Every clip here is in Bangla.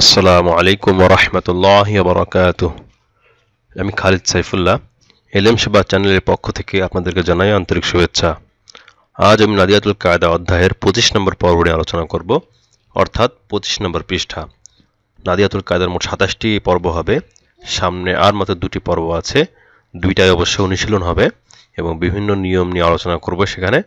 আসসালামু আলাইকুম রহমতুল্লাহ বরকাত আমি খালিদ সাইফুল্লাহ এলএম সেবা চ্যানেলের পক্ষ থেকে আপনাদেরকে জানাই আন্তরিক শুভেচ্ছা আজ আমি নাদিয়াতুল কায়দা অধ্যায়ের পঁচিশ নম্বর পর্ব নিয়ে আলোচনা করব অর্থাৎ পঁচিশ নম্বর পৃষ্ঠা নাদিয়াতুল কায়দার মোট সাতাশটি পর্ব হবে সামনে আর মতো দুটি পর্ব আছে দুইটাই অবশ্যই অনুশীলন হবে এবং বিভিন্ন নিয়ম নিয়ে আলোচনা করব সেখানে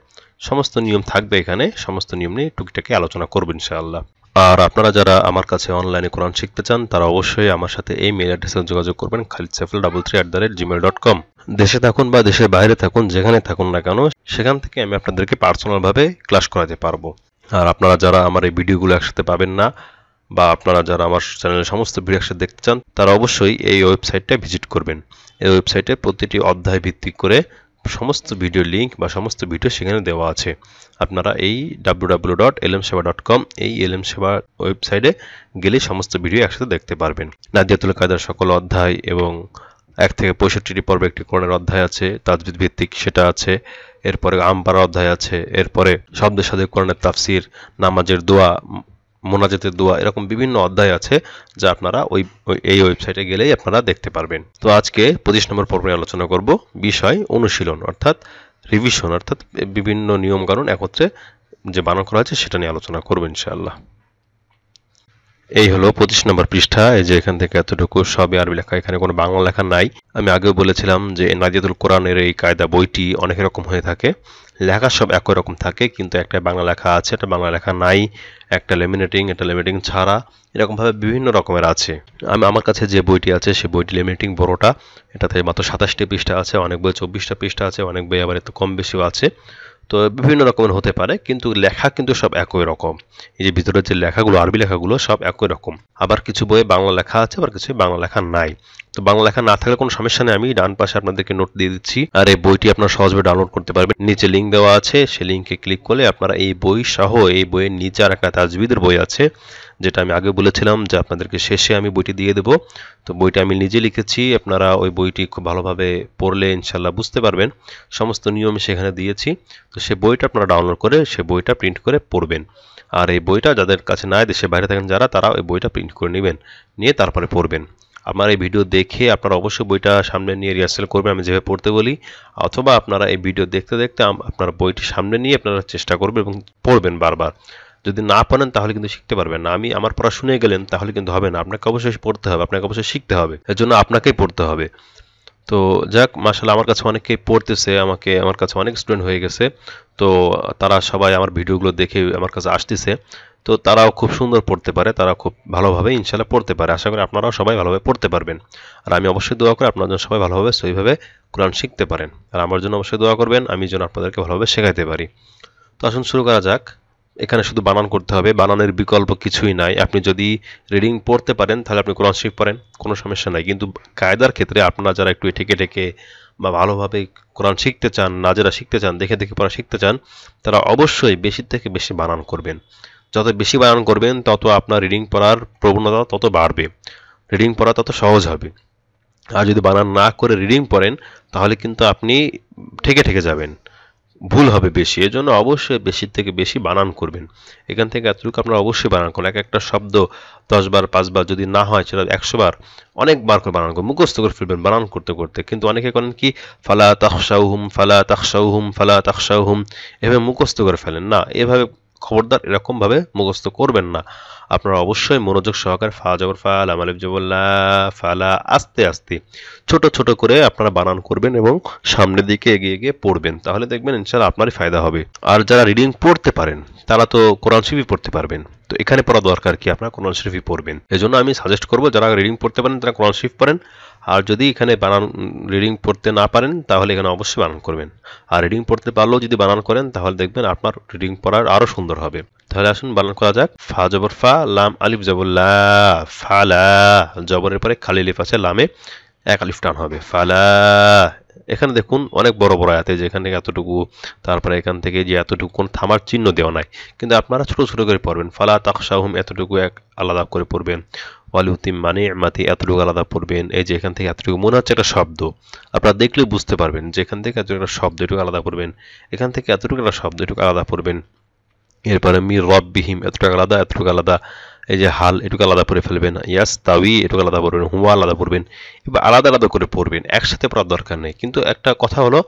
সমস্ত নিয়ম থাকবে এখানে সমস্ত নিয়ম নিয়ে টুকিটাকে আলোচনা করব ইনশাআল্লাহ আর আপনারা যারা আমার কাছে অনলাইনে কোরআন শিখতে চান তারা অবশ্যই আমার সাথে এই মেল অ্যাড্রেসে যোগাযোগ করবেন Khalid Saiful double three at the rate Gmail dot com দেশে থাকুন বা দেশের বাইরে থাকুন যেখানে থাকুন না কেন সেখান থেকে আমি আপনাদেরকে পার্সোনালভাবে ক্লাস করাতে পারবো আর আপনারা যারা আমার এই ভিডিওগুলো একসাথে পাবেন না বা আপনারা যারা আমার চ্যানেলের সমস্ত ভিডিও একসাথে দেখতে চান তারা অবশ্যই এই ওয়েবসাইটটা ভিজিট করবেন এই ওয়েবসাইটে প্রতিটি অধ্যায় ভিত্তিক করে সমস্ত ভিডিও লিঙ্ক বা সমস্ত ভিডিও সেখানে দেওয়া আছে আপনারা এই ডাব্লু ডট এলএম সেবা ডট কম এই এলএম সেবা ওয়েবসাইটে গেলে সমস্ত ভিডিও একসাথে দেখতে পারবেন নাজিয়াতুল কায়দার সকল অধ্যায় এবং এক থেকে পঁয়ষট্টি পর্বে একটি কোরআনের অধ্যায় আছে তাজবিদ ভিত্তিক সেটা আছে এরপরে আমপাড়া অধ্যায় আছে এরপরে শব্দের সাথে কোরআনের তাফসির নামাজের দোয়া মোনাজাতের দোয়া এরকম বিভিন্ন অধ্যায় আছে যা আপনারা ওই এই ওয়েবসাইটে গেলেই আপনারা দেখতে পারবেন তো আজকে পঁচিশ নম্বর পর্বে আলোচনা করব বিষয় অনুশীলন অর্থাৎ রিভিশন অর্থাৎ বিভিন্ন নিয়মকানুন একত্রে যে বানান করা আছে সেটা নিয়ে আলোচনা করবো ইনশাআল্লাহ এই হলো পঁচিশ নম্বর পৃষ্ঠা এই যে এখান থেকে এতটুকু সবই আরবি লেখা এখানে কোনো বাংলা লেখা নাই আমি আগেও বলেছিলাম যে নাজিদুল কোরআনের এই কায়দা বইটি অনেক রকম হয়ে থাকে লেখা সব একই রকম থাকে কিন্তু একটা বাংলা লেখা আছে একটা বাংলা লেখা নাই একটা লেমিনেটিং একটা লেমিনেটিং ছাড়া এরকমভাবে বিভিন্ন রকমের আছে আমি আমার কাছে যে বইটি আছে সে বইটি লেমিনেটিং বড়োটা এটাতে মাত্র সাতাশটি পৃষ্ঠা আছে অনেক বই চব্বিশটা পৃষ্ঠা আছে অনেক বই আবার একটু কম বেশিও আছে তো বিভিন্ন রকমের হতে পারে কিন্তু লেখা কিন্তু সব একই রকম এই যে ভিতরের যে লেখাগুলো আরবি লেখাগুলো সব একই রকম আবার কিছু বইয়ে বাংলা লেখা আছে আবার কিছু বাংলা লেখা নাই তো বাংলা লেখা না থাকলে কোনো সমস্যা নেই আমি ডান পাশে আপনাদেরকে নোট দিয়ে দিচ্ছি আর এই বইটি আপনারা সহজভাবে ডাউনলোড করতে পারবেন নিচে লিঙ্ক দেওয়া আছে সেই লিঙ্কে ক্লিক করলে আপনারা এই বই সহ এই বইয়ের নিচে আর একটা তাজবিদের বই আছে যেটা আমি আগে বলেছিলাম যে আপনাদেরকে শেষে আমি বইটি দিয়ে দেব তো বইটা আমি নিজে লিখেছি আপনারা ওই বইটি খুব ভালোভাবে পড়লে ইনশাল্লাহ বুঝতে পারবেন সমস্ত নিয়ম সেখানে দিয়েছি তো সে বইটা আপনারা ডাউনলোড করে সে বইটা প্রিন্ট করে পড়বেন আর এই বইটা যাদের কাছে নাই দেশে বাইরে থাকেন যারা তারা ওই বইটা প্রিন্ট করে নেবেন নিয়ে তারপরে পড়বেন আমার এই ভিডিও দেখে আপনারা অবশ্যই বইটা সামনে নিয়ে রিহার্সেল করবেন আমি যেভাবে পড়তে বলি অথবা আপনারা এই ভিডিও দেখতে দেখতে আপনার বইটি সামনে নিয়ে আপনারা চেষ্টা করবেন এবং পড়বেন বারবার যদি না পারেন তাহলে কিন্তু শিখতে পারবেন না আমি আমার পড়া শুনে গেলেন তাহলে কিন্তু হবে না আপনাকে অবশ্যই পড়তে হবে আপনাকে অবশ্যই শিখতে হবে এর জন্য আপনাকেই পড়তে হবে তো যাক মার্শাল আমার কাছে অনেকেই পড়তেছে আমাকে আমার কাছে অনেক স্টুডেন্ট হয়ে গেছে তো তারা সবাই আমার ভিডিওগুলো দেখে আমার কাছে আসতেছে তো তারাও খুব সুন্দর পড়তে পারে তারা খুব ভালোভাবে ইনশাল্লাহ পড়তে পারে আশা করি আপনারাও সবাই ভালোভাবে পড়তে পারবেন আর আমি অবশ্যই দোয়া করি আপনার জন্য সবাই ভালোভাবে সেইভাবে কোরআন শিখতে পারেন আর আমার জন্য অবশ্যই দোয়া করবেন আমি যেন আপনাদেরকে ভালোভাবে শেখাতে পারি তো আসুন শুরু করা যাক এখানে শুধু বানান করতে হবে বানানের বিকল্প কিছুই নাই আপনি যদি রিডিং পড়তে পারেন তাহলে আপনি কোরআন শরীফ পড়েন কোনো সমস্যা নাই কিন্তু কায়দার ক্ষেত্রে আপনারা যারা একটু ঠেকে ঠেকে বা ভালোভাবে কোরআন শিখতে চান না যারা শিখতে চান দেখে দেখে পড়া শিখতে চান তারা অবশ্যই বেশি থেকে বেশি বানান করবেন যত বেশি বানান করবেন তত আপনার রিডিং পড়ার প্রবণতা তত বাড়বে রিডিং পড়া তত সহজ হবে আর যদি বানান না করে রিডিং পড়েন তাহলে কিন্তু আপনি ঠেকে ঠেকে যাবেন ভুল হবে বেশি এজন্য অবশ্যই বেশির থেকে বেশি বানান করবেন এখান থেকে এতটুকু আপনার অবশ্যই বানান করুন এক একটা শব্দ দশবার পাঁচবার যদি না হয় সেটা একশোবার অনেকবার করে বানান করুন মুখস্থ করে ফেলবেন বানান করতে করতে কিন্তু অনেকে করেন কি ফালা তাকসাউহুম ফালা তাকসাউহুম ফালা তাকসাউহুম এভাবে মুখস্থ করে ফেলেন না এভাবে খবরদার এরকমভাবে মুখস্থ করবেন না আপনারা অবশ্যই মনোযোগ সহকারে ফা জবর ফাল আলাম জবল্লা ফালা আস্তে আস্তে ছোট ছোট করে আপনারা বানান করবেন এবং সামনের দিকে এগিয়ে গিয়ে পড়বেন তাহলে দেখবেন ইনশাল্লাহ আপনারই ফায়দা হবে আর যারা রিডিং পড়তে পারেন তারা তো কোরআন শরীফই পড়তে পারবেন তো এখানে পড়া দরকার কি আপনারা কোরআন শরীফই পড়বেন এজন্য আমি সাজেস্ট করবো যারা রিডিং পড়তে পারেন তারা কোরআন শরীফ পড়েন আর যদি এখানে বানান রিডিং পড়তে না পারেন তাহলে এখানে অবশ্যই বানান করবেন আর রিডিং পড়তে পারলেও যদি বানান করেন তাহলে দেখবেন আপনার রিডিং পড়ার আরও সুন্দর হবে তাহলে আসুন বানান করা যাক ফা জবর ফা লাম আলিফ জবল্লা ফালা জবরের পরে খালি লিফ আছে লামে এক আলিফ টান হবে ফালা এখানে দেখুন অনেক বড় বড় আয়াতে যে থেকে এতটুকু তারপরে এখান থেকে যে এতটুকু কোন থামার চিহ্ন দেওয়া নাই কিন্তু আপনারা ছোট ছোট করে পড়বেন ফালা তাকসাহুম এতটুকু এক আলাদা করে পড়বেন ওয়ালিউতিম মানে মাতি এতটুকু আলাদা পড়বেন এই যে এখান থেকে এতটুকু মনে হচ্ছে একটা শব্দ আপনারা দেখলে বুঝতে পারবেন যে এখান থেকে এতটুকু একটা শব্দ এটুকু আলাদা পড়বেন এখান থেকে এতটুকু একটা শব্দ এটুকু আলাদা পড়বেন এরপরে রব রব্বিহিম এতটুকু আলাদা এতটুকু আলাদা এই যে হাল এটুকু আলাদা পরে ফেলবেন ইয়াস তাউই এটুকু আলাদা পড়বেন হুয়া আলাদা পড়বেন এবার আলাদা আলাদা করে পড়বেন একসাথে পড়ার দরকার নেই কিন্তু একটা কথা হলো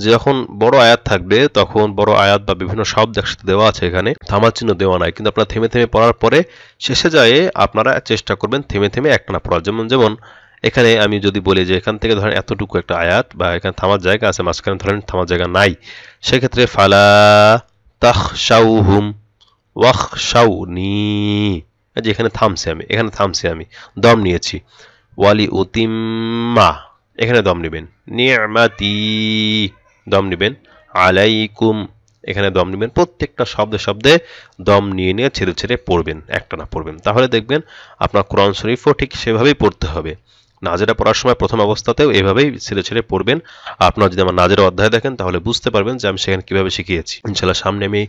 যে যখন বড় আয়াত থাকবে তখন বড় আয়াত বা বিভিন্ন শব্দ একসাথে দেওয়া আছে এখানে থামার চিহ্ন দেওয়া নাই কিন্তু আপনারা থেমে থেমে পড়ার পরে শেষে যায় আপনারা চেষ্টা করবেন থেমে থেমে একটানা পড়ার যেমন যেমন এখানে আমি যদি বলি যে এখান থেকে ধরেন এতটুকু একটা আয়াত বা এখানে থামার জায়গা আছে মাঝখানে ধরেন থামার জায়গা নাই সেক্ষেত্রে ফালা তাহসাউহুম যে এখানে থামছি আমি এখানে থামছি আমি দম নিয়েছি ওয়ালি উতিম্মা এখানে দম নেবেন নিয়ামাতি দম নেবেন আলাইকুম এখানে দম নেবেন প্রত্যেকটা শব্দে শব্দে দম নিয়ে নিয়ে ছেড়ে ছেড়ে পড়বেন একটা না পড়বেন তাহলে দেখবেন আপনার কোরআন শরীফও ঠিক সেভাবেই পড়তে হবে নাজেরা পড়ার সময় প্রথম অবস্থাতেও এভাবেই ছেড়ে ছেড়ে পড়বেন আপনারা যদি আমার নাজেরা অধ্যায় দেখেন তাহলে বুঝতে পারবেন যে আমি সেখানে কীভাবে শিখিয়েছি ইনশাল্লাহ সামনে আমি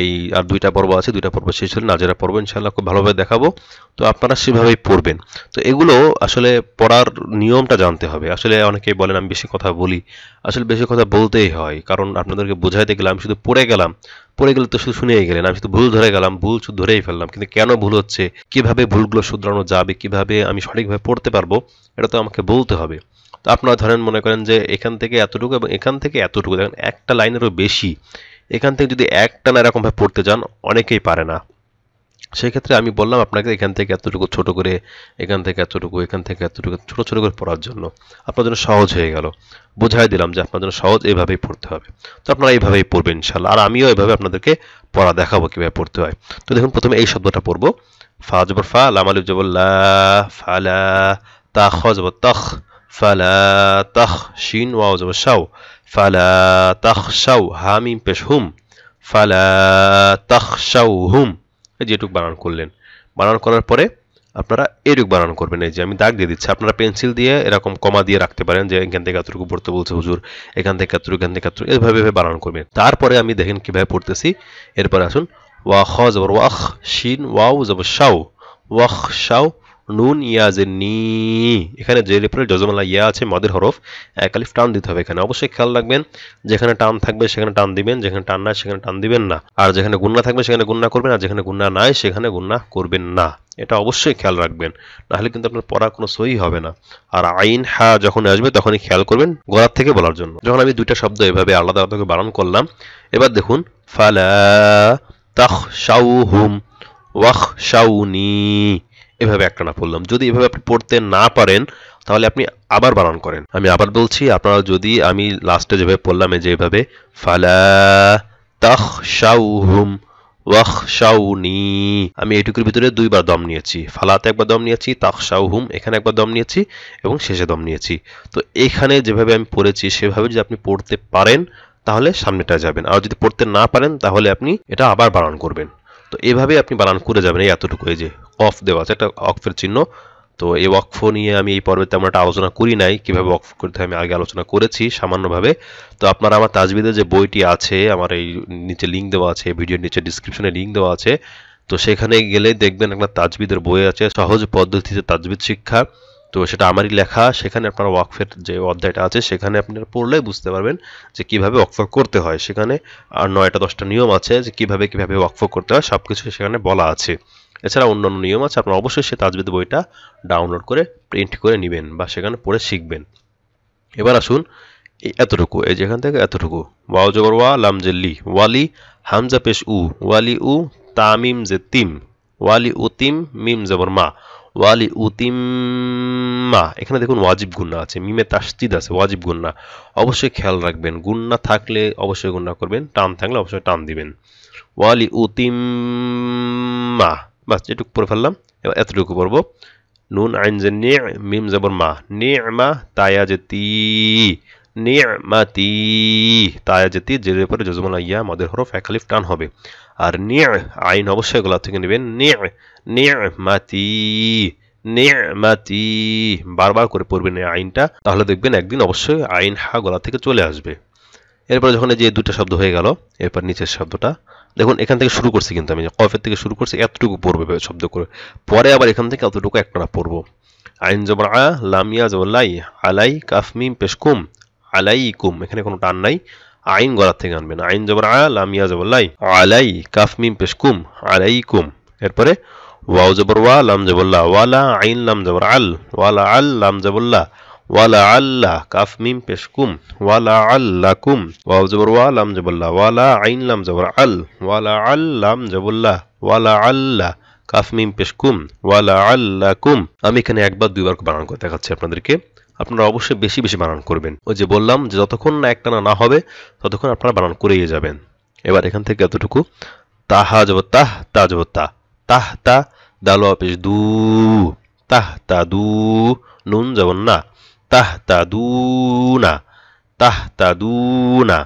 এই আর দুইটা পর্ব আছে দুইটা পর্ব শেষ হলে নাজেরা পর্ব ইনশাল্লাহ খুব ভালোভাবে দেখাবো তো আপনারা সেভাবেই পড়বেন তো এগুলো আসলে পড়ার নিয়মটা জানতে হবে আসলে অনেকেই বলেন আমি বেশি কথা বলি আসলে বেশি কথা বলতেই হয় কারণ আপনাদেরকে বোঝাইতে গেলাম আমি শুধু পড়ে গেলাম পড়ে গেলে তো শুধু শুনিয়ে গেলেন আমি শুধু ভুল ধরে গেলাম ভুল শুধু ধরেই ফেললাম কিন্তু কেন ভুল হচ্ছে কিভাবে ভুলগুলো শুধরানো যাবে কিভাবে আমি সঠিকভাবে পড়তে পারবো এটা তো আমাকে বলতে হবে তো আপনারা ধরেন মনে করেন যে এখান থেকে এতটুকু এবং এখান থেকে এতটুকু দেখেন একটা লাইনেরও বেশি এখান থেকে যদি একটা না এরকমভাবে পড়তে যান অনেকেই পারে না সেক্ষেত্রে আমি বললাম আপনাকে এখান থেকে এতটুকু ছোট করে এখান থেকে এতটুকু এখান থেকে এতটুকু ছোট ছোট করে পড়ার জন্য আপনার জন্য সহজ হয়ে গেল বোঝাই দিলাম যে আপনার জন্য সহজ এইভাবেই পড়তে হবে তো আপনারা এইভাবেই পড়বেন ইনশাল্লাহ আর আমিও এভাবে আপনাদেরকে পড়া দেখাবো কীভাবে পড়তে হয় তো দেখুন প্রথমে এই শব্দটা পড়বো ফা জবর ফা লাম আলিফ ফালা তা খ তখ ফালা তখ শিন ওয়াও শাও ফালা তখ শাও হামিম পেশ হুম ফালা তখ শাও হুম যেটুক বানান করলেন বানান করার পরে আপনারা এটুক বানান করবেন এই যে আমি দাগ দিয়ে দিচ্ছি আপনারা পেন্সিল দিয়ে এরকম কমা দিয়ে রাখতে পারেন যে এখান থেকে এতটুকু পড়তে বলছে হুজুর এখান থেকে এতটুকু এখান থেকে এতটুকু এভাবে এভাবে বানান করবেন তারপরে আমি দেখেন কীভাবে পড়তেছি এরপরে আসুন ওয়া খ জবর ওয়াখ শিন ওয়াও জবর শাও ওয়াখ শাও নুন ইয়াজের নি এখানে যে রেপরের যজমালা ইয়া আছে মাদের হরফ একালিফ টান দিতে হবে এখানে অবশ্যই খেয়াল রাখবেন যেখানে টান থাকবে সেখানে টান দিবেন যেখানে টান নাই সেখানে টান দিবেন না আর যেখানে গুন্না থাকবে সেখানে গুন্না করবেন আর যেখানে গুন্না নাই সেখানে গুন্না করবেন না এটা অবশ্যই খেয়াল রাখবেন নাহলে কিন্তু আপনার পড়া কোনো সই হবে না আর আইন হা যখন আসবে তখনই খেয়াল করবেন গলার থেকে বলার জন্য যখন আমি দুইটা শব্দ এভাবে আলাদা আলাদা বারণ করলাম এবার দেখুন ফালা তাহ শাউ হুম ওয়াহ শাউনি এভাবে একটানা পড়লাম যদি এভাবে আপনি পড়তে না পারেন তাহলে আপনি আবার বারণ করেন আমি আবার বলছি আপনারা যদি আমি লাস্টে যেভাবে পড়লাম যেভাবে ফালা তাহ শাউহুম আমি এটুকুর ভিতরে দুইবার দম নিয়েছি ফালাতে একবার দম নিয়েছি তাকশাউহুম এখানে একবার দম নিয়েছি এবং শেষে দম নিয়েছি তো এখানে যেভাবে আমি পড়েছি সেভাবে যদি আপনি পড়তে পারেন তাহলে সামনেটা যাবেন আর যদি পড়তে না পারেন তাহলে আপনি এটা আবার বারণ করবেন তো এভাবে আপনি বারণ করে যাবেন এই এতটুকু এই যে অফ দেওয়া আছে একটা অক্ফের চিহ্ন তো এই অক্ফ নিয়ে আমি এই পর্বে তেমন একটা আলোচনা করি নাই কিভাবে অক্ফ করতে আমি আগে আলোচনা করেছি সামান্যভাবে তো আপনারা আমার তাজবিদের যে বইটি আছে আমার এই নিচে লিঙ্ক দেওয়া আছে ভিডিওর নিচে ডিসক্রিপশনে লিঙ্ক দেওয়া আছে তো সেখানে গেলে দেখবেন একটা তাজবিদের বই আছে সহজ পদ্ধতিতে তাজবিদ শিক্ষা তো সেটা আমারই লেখা সেখানে আপনার ওয়াকফের যে অধ্যায়টা আছে সেখানে আপনারা পড়লে বুঝতে পারবেন যে কিভাবে ওয়াকফ করতে হয় সেখানে আর নয়টা দশটা নিয়ম আছে যে কিভাবে কিভাবে ওয়াকফ করতে হয় সব কিছু সেখানে বলা আছে এছাড়া অন্যান্য নিয়ম আছে আপনারা অবশ্যই সে তাজবিদ বইটা ডাউনলোড করে প্রিন্ট করে নেবেন বা সেখানে পড়ে শিখবেন এবার আসুন এতটুকু এই যেখান থেকে এতটুকু ওয়াও জবর ওয়া লাম জে লি ওয়ালি হামজা পেশ উ ওয়ালি উ তামিম জে তিম ওয়ালি উতিম মিম জবর মা ওয়ালি উতিম মা এখানে দেখুন ওয়াজিব গুন্না আছে মিমে তাসজিদ আছে ওয়াজিব গুন্না অবশ্যই খেয়াল রাখবেন গুন্না থাকলে অবশ্যই গুন্না করবেন টান থাকলে অবশ্যই টান দিবেন ওয়ালি উতিম মা বাস যেটুকু পড়ে ফেললাম এবার এতটুকু পড়বো নুন আইন যে নে মিম যাবর মা নে মা তায়া যে তি নে মা তি তায়া যে তি জের পরে যজমান ইয়া মদের হরফ একালিফ টান হবে আর নে আইন অবশ্যই গলা থেকে নেবেন নে নে মা তি নে মা তি বারবার করে পড়বেন এই আইনটা তাহলে দেখবেন একদিন অবশ্যই আইন হা গলা থেকে চলে আসবে এরপর যখন এই যে দুটো শব্দ হয়ে গেল এরপর নিচের শব্দটা দেখুন এখান থেকে শুরু করছি কিন্তু আমি কফের থেকে শুরু করছি এতটুকু পড়বে শব্দ করে পরে আবার এখান থেকে এতটুকু একটানা পড়বো আইন জবর আ লামিয়া জবলাই আলাই কাফমিম পেশকুম আলাই কুম এখানে কোনো টান নাই আইন গড়ার থেকে আনবেন আইন জবর আ লামিয়া জবলাই আলাই কাফমিম পেশকুম আলাই কুম এরপরে ওয়াও জবর ওয়া লাম জবল্লা ওয়ালা আইন লাম জবর আল ওয়ালা আল লাম জবল্লা ওয়ালা আল্লাহ কাফ পেশকুম ওয়ালা আল্লাহ কুম ওয়াও জবর ওয়ালাম জবুল্লাহ ওয়ালা আইন লাম জবর আল ওয়ালা আল্লাম জবুল্লাহ ওয়ালা আল্লাহ কাফ পেশকুম ওয়ালা আল্লাহ কুম আমি এখানে একবার দুইবার বানান করে দেখাচ্ছি আপনাদেরকে আপনারা অবশ্যই বেশি বেশি বানান করবেন ওই যে বললাম যে যতক্ষণ না একটানা না হবে ততক্ষণ আপনারা বানান করেই যাবেন এবার এখান থেকে এতটুকু তাহা যাব তাহ তা যাব তা তাহ তা দালো অপেশ দু তাহ তা দু নুন যাব না তাহতাদুনা তাহতাদুনা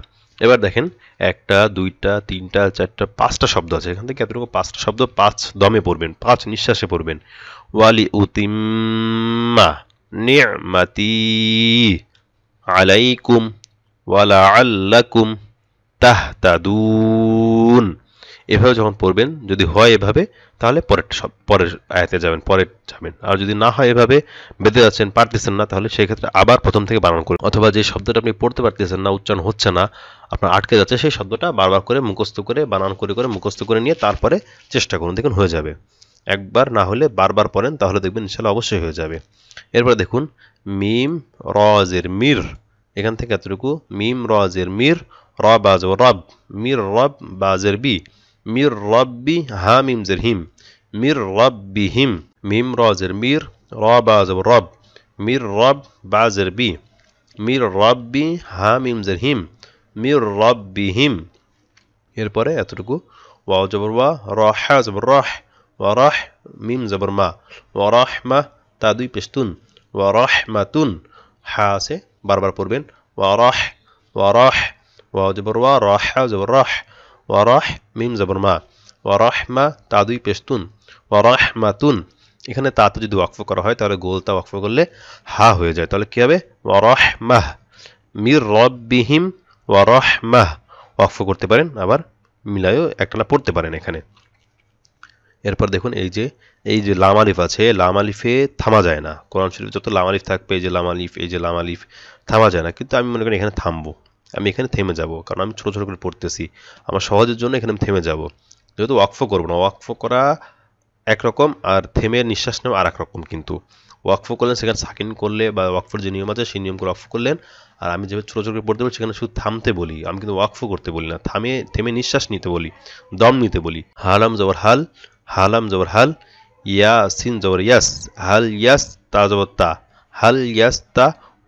এবার দেখেন একটা দুইটা তিনটা চারটা পাঁচটা শব্দ আছে এখান থেকে এতটুকু পাঁচটা শব্দ পাঁচ দমে পড়বেন পাঁচ নিঃশ্বাসে পড়বেন ওয়ালি উতিম্মা নিয়মাতি আলাইকুম ওয়ালা আল্লাকুম তাহতাদুন এভাবে যখন পড়বেন যদি হয় এভাবে তাহলে পরের সব পরের আয়াতে যাবেন পরে যাবেন আর যদি না হয় এভাবে বেঁধে যাচ্ছেন পারতেছেন না তাহলে সেই ক্ষেত্রে আবার প্রথম থেকে বানান করুন অথবা যে শব্দটা আপনি পড়তে পারতেছেন না উচ্চারণ হচ্ছে না আপনার আটকে যাচ্ছে সেই শব্দটা বারবার করে মুখস্থ করে বানান করে করে মুখস্থ করে নিয়ে তারপরে চেষ্টা করুন দেখুন হয়ে যাবে একবার না হলে বারবার পড়েন তাহলে দেখবেন ইনশাল্লাহ অবশ্যই হয়ে যাবে এরপরে দেখুন মিম রজের মির এখান থেকে এতটুকু মিম রজের মির র বাজ রব মির রব বাজের বি مير ربي هاميم زر هيم مير ربهم ميم را زر مير را با زر رب مير رب با زر بي مير ربي هاميم زر هيم مير ربهم এরপরে এতটুকু ওয়াও জবর ওয়া রাহ জবর রাহ ওয়া রাহ মিম জবর মা ওয়া রাহমা তা দুই পেশতুন ওয়া রাহমাতুন হা আছে বারবার পড়বেন ওয়া রাহ ওয়া রাহ ওয়া জবর ওয়া রাহ জবর রাহ ওয়ারাহ মিম জবরমা ওয়ারহমা তাদুই পেস্তুন ওয়ারহমাতুন এখানে তাতে যদি ওয়াকফ করা হয় তাহলে গোলতা ওয়াকফ করলে হা হয়ে যায় তাহলে কী হবে ওয়ারহমাহ মির রব্বিহিম মাহ ওয়াকফ করতে পারেন আবার মিলায়ও একটানা পড়তে পারেন এখানে এরপর দেখুন এই যে এই যে লাম আলিফ আছে লাম আলিফে থামা যায় না কোরআন শরীফ যত লাম আলিফ থাকবে এই যে লাম আলিফ এই যে লাম আলিফ থামা যায় না কিন্তু আমি মনে করি এখানে থামবো আমি এখানে থেমে যাব কারণ আমি ছোটো ছোটো করে পড়তেছি আমার সহজের জন্য এখানে আমি থেমে যাব যেহেতু ওয়াকফ করবো না ওয়াকফ করা একরকম আর থেমে নিঃশ্বাস নেওয়া আর রকম কিন্তু ওয়াকফ করলেন সেখানে সাকিন করলে বা ওয়াকফোর যে নিয়ম আছে সেই নিয়ম করে অফ করলেন আর আমি যেভাবে ছোটো ছোটো করে পড়তে বলি সেখানে শুধু থামতে বলি আমি কিন্তু ওয়াকফ করতে বলি না থামে থেমে নিঃশ্বাস নিতে বলি দম নিতে বলি হালাম জবর হাল হালাম জবর হাল ইয়া সিন জবর ইয়াস হাল ইয়াস তা জবর তা হাল ইয়াস তা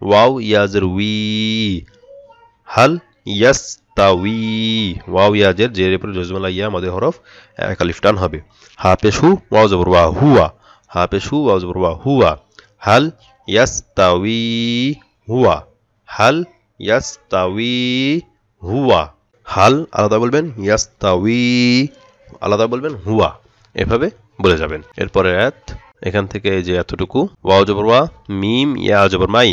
ওয়াও ইয়াজের উই হাল ইয়াস তাউই ওয়াও ইয়াজের জের উপরে জজমালা ইয়া মাদে হরফ একালিফ টান হবে হা পেশু ওয়াও জবর ওয়া হুয়া হা পেশু ওয়াও জবর ওয়া হুয়া হাল ইয়াস তাউই হুয়া হাল ইয়াস তাউই হুয়া হাল আলাদা বলবেন ইয়াস তাউই আলাদা বলবেন হুয়া এভাবে বলে যাবেন এরপরে এত এখান থেকে যে এতটুকু ওয়াও জবর ওয়া মিম ইয়া জবর মাই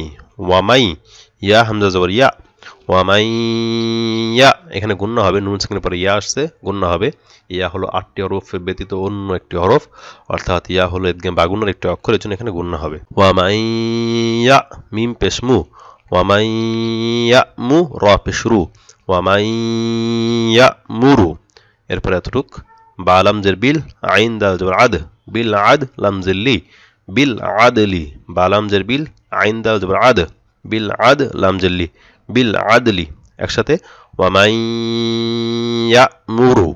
ওয়া মাই ইয়া হামজা জবর ইয়া ওয়ামাইয়া এখানে গুণ্য হবে নুন সিকিনের পরে ইয়া আসছে গুণ্য হবে ইয়া হলো আটটি হরফ ব্যতীত অন্য একটি হরফ অর্থাৎ ইয়া হলো এদগে বাগুনের একটি অক্ষরের জন্য এখানে গুণ্য হবে ওয়ামাইয়া মিম পেশমু ওয়ামাইয়া মু র পেশরু ওয়ামাইয়া মুরু এরপরে এতটুক বা লামজের বিল আইন দাল জবর আদ বিল আদ লামজের লি বিল আদলি বা লামজের বিল আইন দাল জবর আদ বিল আদ লামজের লি বিল আদলি একসাথে ওয়ামাইয়া মুরু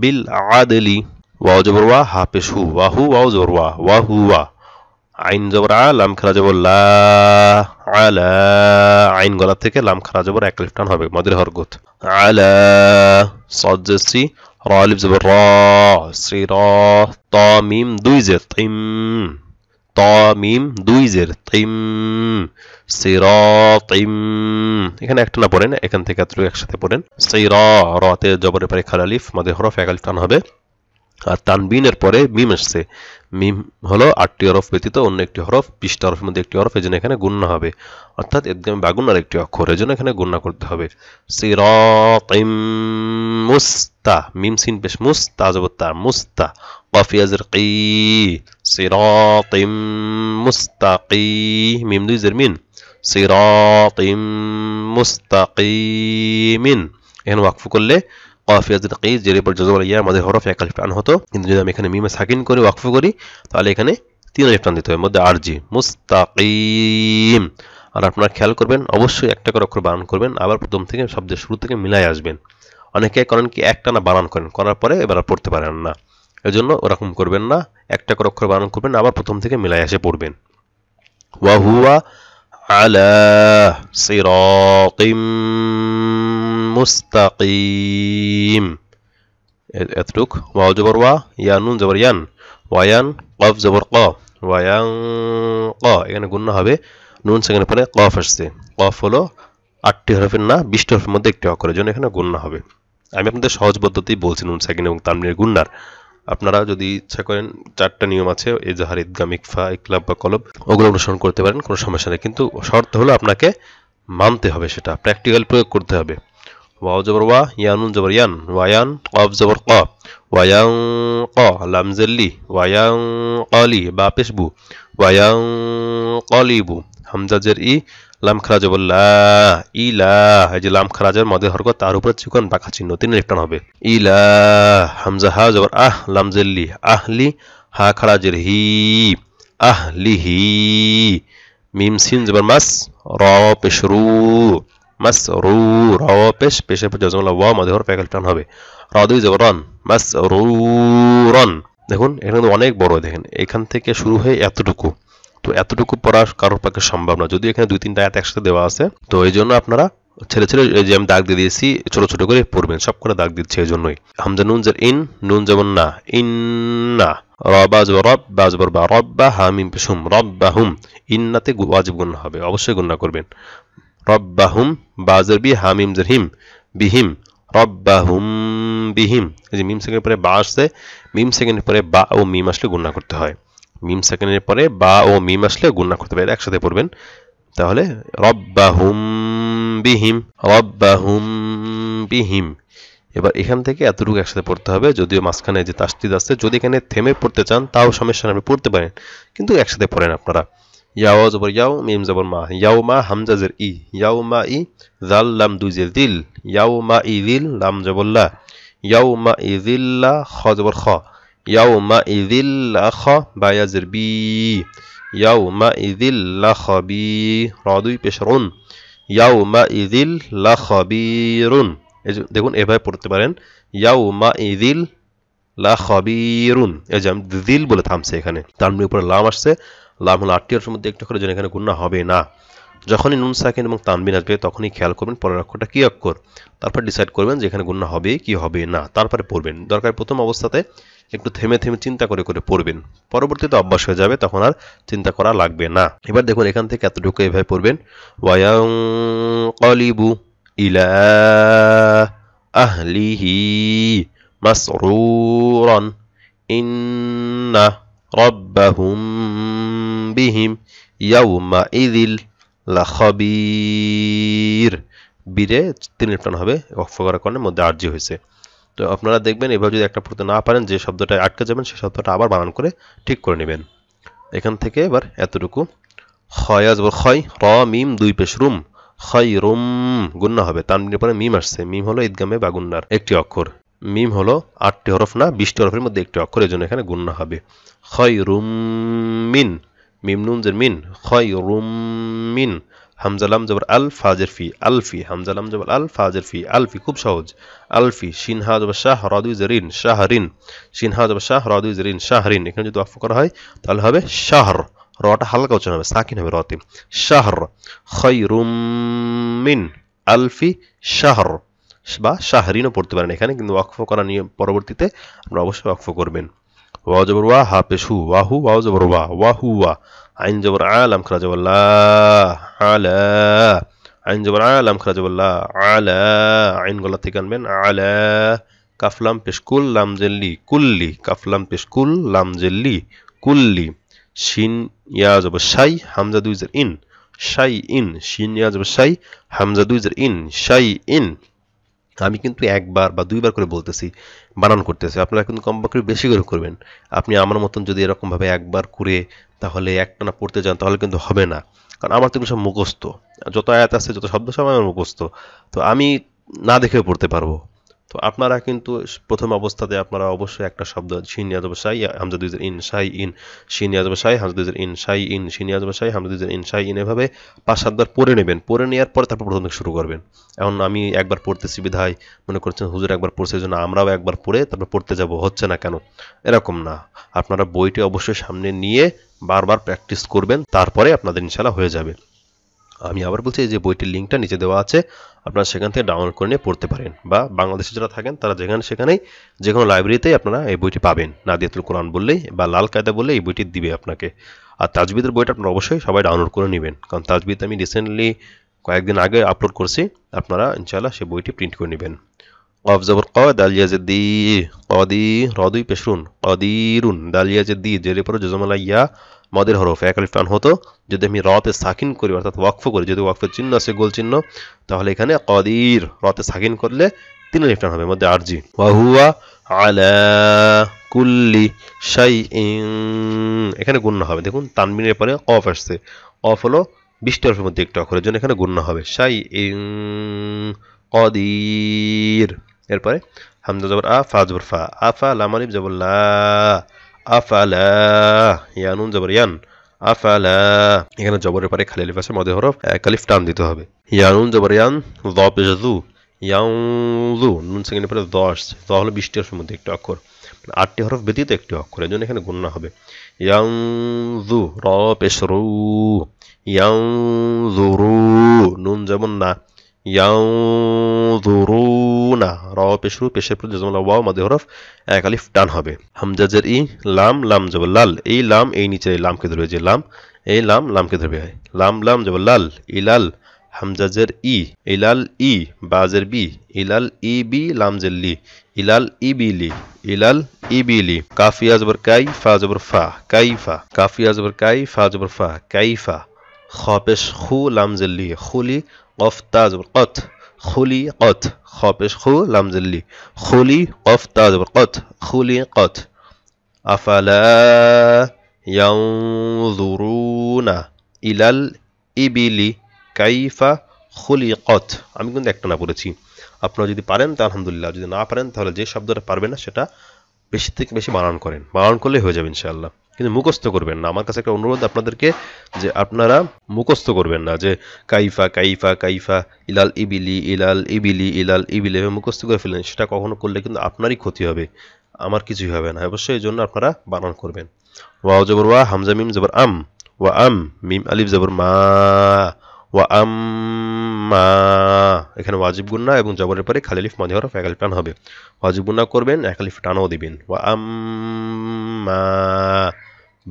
বিল আদলি ওয়াও জবর ওয়া হা পেশ হু ওয়াহু ওয়াও ওয়াহু ওয়া আইন জবর আ লাম খেলা জবর লা আলা আইন গলা থেকে লাম খেলা জবর এক লিফটান হবে মদের হরগত আলা সজ্জসি র আলিফ জবর র শ্রী র ত মিম দুই জে তিম তিম দুই জের তিম সির তিম এখানে একটা না পড়েন এখান থেকে এতটুকু একসাথে পড়েন সির রতে জবরের পরে খালালিফ মাদের হরফ একালিফ টান হবে আর তানবিনের পরে মিম আসছে মিম হলো আটটি হরফ ব্যতীত অন্য একটি হরফ বিশটা হরফের মধ্যে একটি হরফ এজন্য এখানে গুণ্য হবে অর্থাৎ একদম বাগুন্নার একটি অক্ষর এজন্য এখানে গুণ্য করতে হবে সির মুস্তা মিম সিন পেশ মুস্তা জবর মুস্তা কফি আজর কি সিরাতিম মুস্তাকিম মিম দুই জের মিন সিরাতিম মুস্তাকিমিন এখানে ওয়াকফ করলে কফি আজর কি জেরে পর জজবর ইয়া আমাদের হরফ এক আলিফ হতো কিন্তু যদি আমি এখানে মিমে সাকিন করে ওয়াকফ করি তাহলে এখানে তিন আলিফ টান দিতে হবে মধ্যে আর জি মুস্তাকিম আর আপনারা খেয়াল করবেন অবশ্যই একটা করে অক্ষর বানান করবেন আবার প্রথম থেকে শব্দের শুরু থেকে মিলাই আসবেন অনেকে করেন কি একটা না বানান করেন করার পরে এবার পড়তে পারেন না এজন্য ওরকম করবেন না একটা করে অক্ষর বানান করবেন আবার প্রথম থেকে মিলাই এসে পড়বেন ওয়াহুয়া আলা সিরাতিম মুস্তাকিম এতটুক ওয়াও জবর ওয়া ইয়ানুন জবর ইয়ান ওয়ায়ান কফ জবর ক ওয়ায়াং ক এখানে গুণনা হবে নুন সেখানে পরে কফ আসছে কফ হলো আটটি হরফের না বিশটি হরফের মধ্যে একটি অক্ষরের জন্য এখানে গুণনা হবে আমি আপনাদের সহজ পদ্ধতি বলছি নুন সেকেন্ড এবং তামলির গুন্নার আপনারা যদি ইচ্ছা করেন চারটা নিয়ম আছে এজাহার ঈদগাম ফা ইকলাব বা কলব ওগুলো অনুসরণ করতে পারেন কোনো সমস্যা নেই কিন্তু শর্ত হলো আপনাকে মানতে হবে সেটা প্র্যাকটিক্যাল প্রয়োগ করতে হবে ওয়াও জবর ওয়া ইয়ানুন জবর ইয়ান ওয়ায়ান কফ জবর ক ওয়ায়াং ক লামজেল্লি ওয়ায়াং কলি বা পেশবু ওয়ায়াং কলিবু হামজাজের ই লাম খারাজ ইলাহ এই যে লাম খারাজের মধ্যে হরকত তার উপরে চিকন বাঁকা চিহ্ন তিনি ইলেকট্রন হবে ইলা হামজা হা জবর আহ লাম জেল্লি আহলি হা খারাজের হি হি মিম সিন যাবার মাস র পেশ রু মাস রু র পেশ পেশের পর জজমলা ওয়া মধ্যে হর প্যাকেলটন হবে র দুই যাবার রন মাস রু রন দেখুন এখানে অনেক বড় দেখেন এখান থেকে শুরু হয়ে এতটুকু তো এতটুকু পড়া কারোর পক্ষে সম্ভব না যদি এখানে দুই তিনটা আয়াত একসাথে দেওয়া আছে তো এই জন্য আপনারা ছেলে ছেড়ে যে আমি দাগ দিয়ে দিয়েছি ছোট ছোট করে পড়বেন সব করে দাগ দিচ্ছে এই জন্যই হামজা নুন যার ইন নুন যেমন না ইন না রবা জব রব বা বা রব বা হামিম সুম রব বা ইন্নাতে ওয়াজিব গুণা হবে অবশ্যই গুণনা করবেন রব বা হুম বাজর বি হামিম জর হিম বিহিম রব বা বিহিম এই যে মিম সেকেন্ডের পরে বা আসছে মিম সেকেন্ডের পরে বা ও মিম আসলে গুণা করতে হয় মিম সেকেন্ডের পরে বা ও মিম আসলে গুণনা করতে পারে একসাথে পড়বেন তাহলে রব্বাহুম বিহিম রব্বাহুম বিহিম এবার এখান থেকে এতটুকু একসাথে পড়তে হবে যদিও মাঝখানে যে তাস্তিদ আছে যদি এখানে থেমে পড়তে চান তাও সমস্যা আপনি পড়তে পারেন কিন্তু একসাথে পড়েন আপনারা ইয়াও জবর ইয়াও মিম জবর মা ইয়াও মা হামজাজের ই ইয়াও মা ই জাল লাম দুজের দিল ইয়াও মা ই দিল লাম জবল্লা ইয়াও মা ই দিল্লা খ জবর খ ইয়াউমা ইদিল লাখ বা ইয়াজির বি ইয়াউমা ইদিল লাখ বি র দুই পেশরুন ইয়াউমা ইদিল দেখুন এভাবে পড়তে পারেন মা ইদিল লা খবিরুন এই যে আমি দিল বলে থামছে এখানে তার মানে উপরে লাম আসছে লাম হলো আটটি অর্থের মধ্যে একটা করে যেন এখানে গুণা হবে না যখনই নুন সাকেন এবং তানবিন আসবে তখনই খেয়াল করবেন পরের অক্ষরটা কী অক্ষর তারপর ডিসাইড করবেন যে এখানে গুণা হবে কি হবে না তারপরে পড়বেন দরকার প্রথম অবস্থাতে একটু থেমে থেমে চিন্তা করে করে পড়বেন পরবর্তীতে অভ্যাস হয়ে যাবে তখন আর চিন্তা করা লাগবে না এবার দেখুন এখান থেকে এতটুকু এভাবে পড়বেন ওয়ায়ং ইলা আহলিহি মাসরুরন ইন্না রব্বাহুম বিহিম ইয়াউমা ইদিল লাখবির বীরে তিন লিপটান হবে অফ করার কারণে মধ্যে আর্জি হয়েছে তো আপনারা দেখবেন এভাবে যদি একটা পড়তে না পারেন যে শব্দটা আটকে যাবেন সেই শব্দটা আবার বানান করে ঠিক করে নেবেন এখান থেকে এবার এতটুকু হয় আজবর খয় র মিম দুই পেশ রুম খয় রুম গুন্না হবে তানবিনের মানে পরে মিম আসছে মিম হলো ঈদগামে বা গুন্নার একটি অক্ষর মিম হলো আটটি হরফ না বিশটি হরফের মধ্যে একটি অক্ষর এই জন্য এখানে গুন্না হবে খয় রুম মিন মিম নুন যে মিন খয় রুম মিন হামজালাম জবর আল ফাজের ফি আলফি হামজালাম জবর আল ফাজের ফি আলফি খুব সহজ আলফি সিনহা জবর শাহ হরাদুই জরিন শাহরিন সিনহা জবর শাহ হরাদুই জরিন শাহরিন এখানে যদি অফ করা হয় তাহলে হবে শাহর রটা হালকা উচ্চারণ হবে সাকিন হবে রতে শাহর খৈ রুমিন আলফি শাহর বা শাহরিনও পড়তে পারেন এখানে কিন্তু ওয়াকফ করা নিয়ে পরবর্তীতে আপনারা অবশ্যই ওয়াকফ করবেন ওয়া জবর ওয়া ওয়াহু ওয়া ওয়া ওয়াহু ওয়া আইন জবর আলাম খরাজ আলা আইন জবর আলাম খরাজ আলা আইন গলা থেকে আনবেন আলা কাফলাম পেশকুল লাম জেল্লি কুল্লি কাফলাম পেশকুল লাম জেল্লি কুল্লি শিন ইয়াজ সাই হামজা দুই ইন সাই ইন শিন ইয়াজ সাই হামজা দুই ইন সাই ইন আমি কিন্তু একবার বা দুইবার করে বলতেছি বানান করতেছি আপনারা কিন্তু কমপক্ষে বেশি করে করবেন আপনি আমার মতন যদি এরকমভাবে একবার করে তাহলে একটানা পড়তে যান তাহলে কিন্তু হবে না কারণ আমার তো এগুলো সব মুখস্থ যত আয়াত আছে যত শব্দ সব আমার মুখস্থ তো আমি না দেখেও পড়তে পারবো তো আপনারা কিন্তু প্রথম অবস্থাতে আপনারা অবশ্যই একটা শব্দ শিন ইয়াজব সাই হামজাদুজের ইন সাই ইন শিন ইয়াজব সাই হামজাদুজের ইন সাই ইন শিন ইয়াজব সাই হামজাদুজের ইন সাই ইন এভাবে পাঁচ সাতবার পড়ে নেবেন পড়ে নেওয়ার পরে তারপর প্রথম থেকে শুরু করবেন এখন আমি একবার পড়তেছি বিধায় মনে করছেন হুজুর একবার পড়ছে জন্য আমরাও একবার পড়ে তারপর পড়তে যাব হচ্ছে না কেন এরকম না আপনারা বইটি অবশ্যই সামনে নিয়ে বারবার প্র্যাকটিস করবেন তারপরে আপনাদের ইনশাল্লাহ হয়ে যাবে আমি আবার বলছি যে বইটির লিঙ্কটা নিচে দেওয়া আছে আপনারা সেখান থেকে ডাউনলোড করে নিয়ে পড়তে পারেন বা বাংলাদেশে যারা থাকেন তারা যেখানে সেখানেই যে কোনো লাইব্রেরিতেই আপনারা এই বইটি পাবেন নাদিয়াতুল কোরআন বললেই বা লাল কায়দা বললে এই বইটি দিবে আপনাকে আর তাজবিদের বইটা আপনারা অবশ্যই সবাই ডাউনলোড করে নেবেন কারণ তাজবিদ আমি রিসেন্টলি কয়েকদিন আগে আপলোড করছি আপনারা ইনশাআল্লাহ সেই বইটি প্রিন্ট করে নেবেন কফ জবর ক দালিয়া যে দি কদি রদুই পেশুন কদিরুন দালিয়া যে দি জেরে পরে জজমালা ইয়া মদের হরফ এক আলিফ হতো যদি আমি রতে সাকিন করি অর্থাৎ ওয়াকফ করি যদি ওয়াকফের চিহ্ন আছে গোল চিহ্ন তাহলে এখানে কদির রতে সাকিন করলে তিন আলিফ টান হবে মধ্যে আরজি ওয়াহুয়া আলা কুল্লি শাই এখানে গুণ্য হবে দেখুন তানবিনের পরে অফ আসছে অফ হলো বিশটি অল্পের মধ্যে একটু অক্ষরের জন্য এখানে গুণ্য হবে শাই ইং কদির এরপরে হামজা জবর আ ফা জবর ফা আফা লামানিব জবর লা আফালা ইয়ানুন জবর ইয়ান আফালা এখানে জবরের পরে খালি আলিফ আছে মধ্যে হরফ কালিফ টান দিতে হবে ইয়ানুন জবর ইয়ান দপ জু ইয়াউজু নুন সেকেন্ডের পরে দশ দ হলো বিশটি হরফের মধ্যে একটি অক্ষর মানে আটটি হরফ ব্যতীত একটি অক্ষর এর জন্য এখানে গণ্য হবে ইয়াউজু র পেশ রু ইয়াউজুরু নুন যেমন না ইয়াউজুরু না রাও পেশু পেশের প্রতি জজমালা ওয়াও মাদে হরফ এক আলিফ টান হবে হামজাজের ই লাম লাম জবল লাল এই লাম এই নিচে লামকে ধরবে যে লাম এই লাম লামকে ধরবে লাম লাম জবল লাল ই লাল হামজাজের ই ইলাল ই বাজের বি ইলাল ই বি লামজের লি ইলাল ই বি লি ইলাল ই বি লি কাফি আজবর কাই ফা জবর ফা কাই ফা কাফি আজবর কাই ফা জবর ফা কাই কাইফা খাপেশ খু লামজের লি খুলি কফ তাজবর কথ খুলি কথ খ খু লামজিল্লি খুলি কফ তাজবর কথ খুলি কথ আফালা ইয়ানজুরুনা ইলাল ইবিলি কাইফা খুলি কথ আমি কিন্তু একটা না পড়েছি আপনারা যদি পারেন তা আলহামদুলিল্লাহ যদি না পারেন তাহলে যে শব্দটা পারবেন না সেটা বেশি থেকে বেশি বানান করেন বানান করলে হয়ে যাবে ইনশাআল্লাহ কিন্তু মুখস্থ করবেন না আমার কাছে একটা অনুরোধ আপনাদেরকে যে আপনারা মুখস্থ করবেন না যে কাইফা কাইফা কাইফা ইলাল ইবিলি ইলাল ইবিলি ইলাল ইবিলি মুখস্থ করে ফেলেন সেটা কখনো করলে কিন্তু আপনারই ক্ষতি হবে আমার কিছুই হবে না অবশ্যই এই জন্য আপনারা বানান করবেন ওয়া জবর ওয়া হামজা মিম জবর আম ওয়া আম মিম আলিফ জবর মা ওয়া আম্মা এখানে ওয়াজিব গুন্না এবং জবরের পরে খালিলিফ মাঝে হরফ একালিফ টান হবে ওয়াজিব গুন্না করবেন একালিফ টানও দিবেন ওয়া আম্মা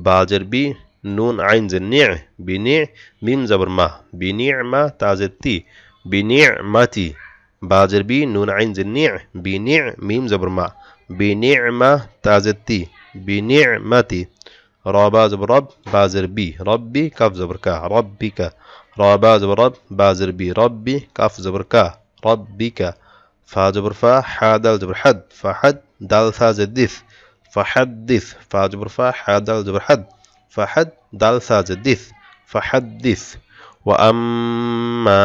বাজের বি নুন আইন যে নে বি নে মিম জবর মা বি নে মা তাজের তি বি নে মাতি বাজের বি নুন আইন যে নে বি নে মিম জবর মা বি নে মা তাজের তি বি নে মাতি রব জবর রব বাজের বি রব্বি কাফ জবর কা রব্বিকা با زبر رب با زبر بي ربي كاف زبر كا ربك فا زبر فا حا دال زبر حد فا حد دال ثا زديث فحدث فا زبر فا حا دال زبر حد فا حد دال ثا فا زديث فحدث وأما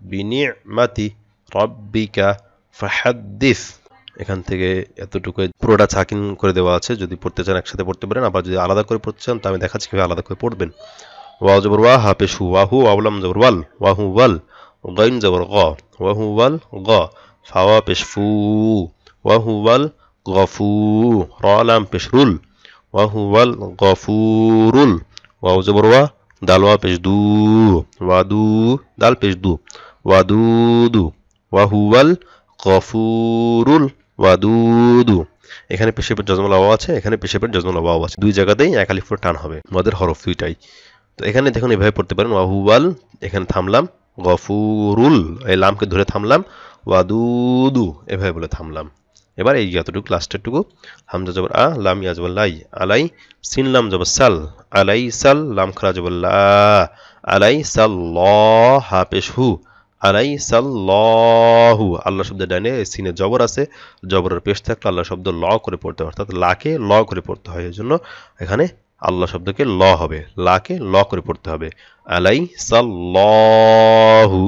بنعمة ربك فحدث এখান থেকে এতটুকু পুরোটা ছাকিন করে দেওয়া আছে যদি পড়তে চান একসাথে পড়তে পারেন আবার যদি আলাদা করে পড়তে চান তো আমি দেখাচ্ছি কিভাবে আলাদা করে পড়বেন ওয়া জবর ওয়া হা পেশু ওয়াহু আবলাম জবর ওয়াল ওয়াহু ওয়াল গাইন জবর গ ওয়াহু ওয়াল গ ফাওয়া পেশফু ফু ওয়াহু ওয়াল গফু রলাম পেশ রুল ওয়াহু ওয়াল গফুরুল ওয়াও জবর ওয়া দাল ওয়া ওয়াদু দাল পেশদু ওয়াদুদু ওয়াহু ওয়াল গফুরুল ওয়াদুদু এখানে পেশেপের যজমলা আছে এখানে পেশেপের যজমলা ওয়াও আছে দুই জায়গাতেই এক আলিফুর টান হবে মদের হরফ দুইটাই তো এখানে দেখুন এভাবে পড়তে পারেন ওয়াহুয়াল এখানে থামলাম গফুরুল এই লামকে ধরে থামলাম ওয়াদুদু এভাবে বলে থামলাম এবার এই যতটুকু লাস্টেরটুকু হামজা জবর আ লাম ইয়াজবল্লাই আলাই সিন লাম জবর সাল আলাই সাল লাম খরা জবল্লা আলাই সাল ল হাপেশ হু আলাই ল হু আল্লাহ শব্দের ডাইনে সিনে জবর আছে জবরের পেশ থাকলে আল্লাহ শব্দ ল করে পড়তে হয় অর্থাৎ লাকে ল করে পড়তে হয় এই জন্য এখানে আল্লাহ শব্দকে ল হবে লাকে ল করে পড়তে হবে আলাই সাল্লাহু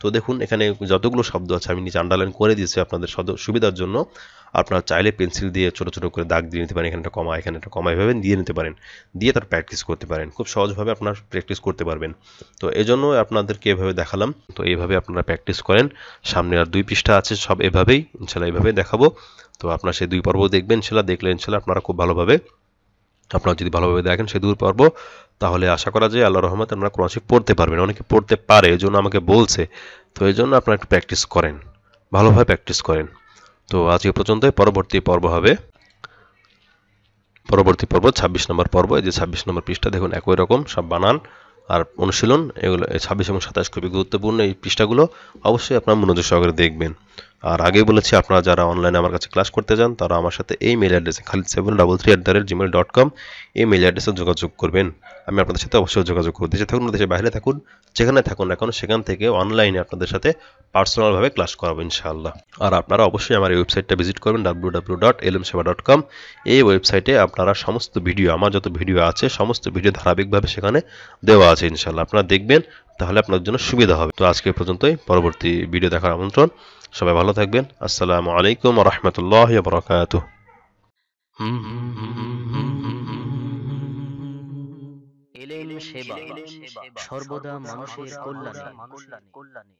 তো দেখুন এখানে যতগুলো শব্দ আছে আমি নিচে আন্ডারলাইন করে দিয়েছি আপনাদের সুবিধার জন্য আপনারা চাইলে পেন্সিল দিয়ে ছোটো ছোটো করে দাগ দিয়ে নিতে পারেন এখানে একটা কমা এখানে একটা কমা এভাবে দিয়ে নিতে পারেন দিয়ে তার প্র্যাকটিস করতে পারেন খুব সহজভাবে আপনার প্র্যাকটিস করতে পারবেন তো এজন্য আপনাদেরকে এভাবে দেখালাম তো এইভাবে আপনারা প্র্যাকটিস করেন সামনে আর দুই পৃষ্ঠা আছে সব এভাবেই ইনশাল্লাহ এভাবে দেখাবো তো আপনারা সেই দুই পর্ব দেখবেন ইনশাল্লাহ দেখলে ইনশাল্লাহ আপনারা খুব ভালোভাবে আপনারা যদি ভালোভাবে দেখেন সে দূর পারবো তাহলে আশা করা যায় আল্লাহ রহমত আপনারা কোরআন শরীফ পড়তে পারবেন অনেকে পড়তে পারে এই জন্য আমাকে বলছে তো এই জন্য আপনারা একটু প্র্যাকটিস করেন ভালোভাবে প্র্যাকটিস করেন তো আজকে পর্যন্ত পরবর্তী পর্ব হবে পরবর্তী পর্ব ২৬ নম্বর পর্ব এই যে ছাব্বিশ নম্বর পৃষ্ঠা দেখুন একই রকম সব বানান আর অনুশীলন এগুলো ছাব্বিশ এবং সাতাশ খুবই গুরুত্বপূর্ণ এই পৃষ্ঠাগুলো অবশ্যই আপনার মনোযোগ সহকারে দেখবেন আর আগে বলেছি আপনারা যারা অনলাইনে আমার কাছে ক্লাস করতে চান তারা আমার সাথে এই মেল অ্যাড্রেসে Khalid seven double three at the rate Gmail dot com এই মেল অ্যাড্রেসে যোগাযোগ করবেন আমি আপনাদের সাথে অবশ্যই যোগাযোগ করব দেশে থাকুন দেশের বাইরে থাকুন যেখানে থাকুন এখন সেখান থেকে অনলাইনে আপনাদের সাথে পার্সোনালভাবে ক্লাস করাবো ইনশাআল্লাহ আর আপনারা অবশ্যই আমার এই ওয়েবসাইটটা ভিজিট করবেন ডাব্লু ডাব্লু ডট এলএম সেবা ডট কম এই ওয়েবসাইটে আপনারা সমস্ত ভিডিও আমার যত ভিডিও আছে সমস্ত ভিডিও ধারাবাহিকভাবে সেখানে দেওয়া আছে ইনশাআল্লাহ আপনারা দেখবেন তাহলে আপনার জন্য সুবিধা হবে তো আজকে পর্যন্তই পরবর্তী ভিডিও দেখার আমন্ত্রণ সবাই ভালো থাকবেন আসসালামু আলাইকুম রহমতুল্লাহ বরকাত সেবা সর্বদা মানুষের কল্যাণে